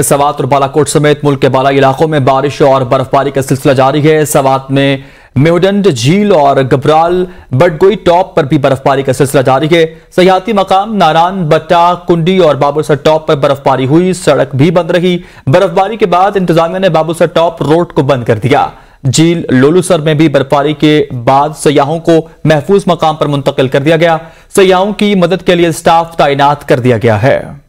सवात और बालाकोट समेत मुल्क के बाला इलाकों में बारिश और बर्फबारी का सिलसिला जारी है सवात में मेहडंड झील और गबराल बटगोई टॉप पर भी बर्फबारी का सिलसिला जारी है सयाहती मकाम नारायण बट्टा कुंडी और बाबूसर टॉप पर बर्फबारी हुई सड़क भी बंद रही बर्फबारी के बाद इंतजामिया ने बाबूसर टॉप रोड को बंद कर दिया झील लोलूसर में भी बर्फबारी के बाद सयाहों को महफूज मकाम पर मुंतकिल कर दिया गया सयाहों की मदद के लिए स्टाफ तैनात कर दिया गया है